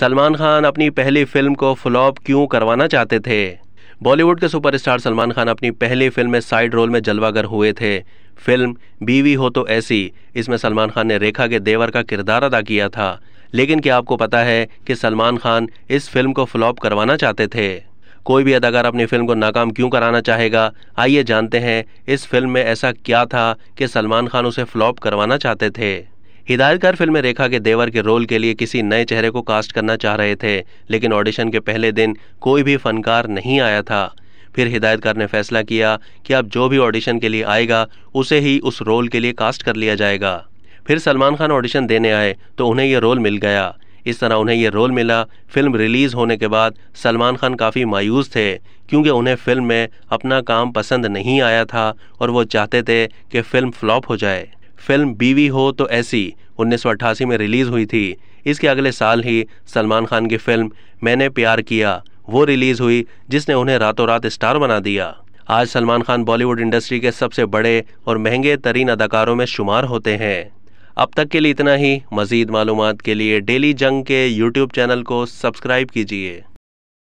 सलमान खान अपनी पहली फिल्म को फ्लॉप क्यों करवाना चाहते थे बॉलीवुड के सुपरस्टार सलमान खान अपनी पहली फिल्म में साइड रोल में जलवागर हुए थे फिल्म बीवी हो तो ऐसी इसमें सलमान खान ने रेखा के देवर का किरदार अदा किया था लेकिन क्या आपको पता है कि सलमान खान इस फिल्म को फ्लॉप करवाना चाहते थे कोई भी अदाकार अपनी फिल्म को नाकाम क्यों कराना चाहेगा आइए जानते हैं इस फिल्म में ऐसा क्या था कि सलमान खान उसे फ्लॉप करवाना चाहते थे हिदायतकार फिल्म रेखा के देवर के रोल के लिए किसी नए चेहरे को कास्ट करना चाह रहे थे लेकिन ऑडिशन के पहले दिन कोई भी फनकार नहीं आया था फिर हिदायतकार ने फैसला किया कि अब जो भी ऑडिशन के लिए आएगा उसे ही उस रोल के लिए कास्ट कर लिया जाएगा फिर सलमान खान ऑडिशन देने आए तो उन्हें यह रोल मिल गया इस तरह उन्हें यह रोल मिला फिल्म रिलीज़ होने के बाद सलमान खान काफ़ी मायूस थे क्योंकि उन्हें फिल्म में अपना काम पसंद नहीं आया था और वो चाहते थे कि फ़िल्म फ्लॉप हो जाए फिल्म बीवी हो तो ऐसी उन्नीस में रिलीज़ हुई थी इसके अगले साल ही सलमान खान की फिल्म मैंने प्यार किया वो रिलीज़ हुई जिसने उन्हें रातों रात स्टार बना दिया आज सलमान खान बॉलीवुड इंडस्ट्री के सबसे बड़े और महंगे तरीन अदाकारों में शुमार होते हैं अब तक के लिए इतना ही मज़ीद मालूम के लिए डेली जंग के यूट्यूब चैनल को सब्सक्राइब कीजिए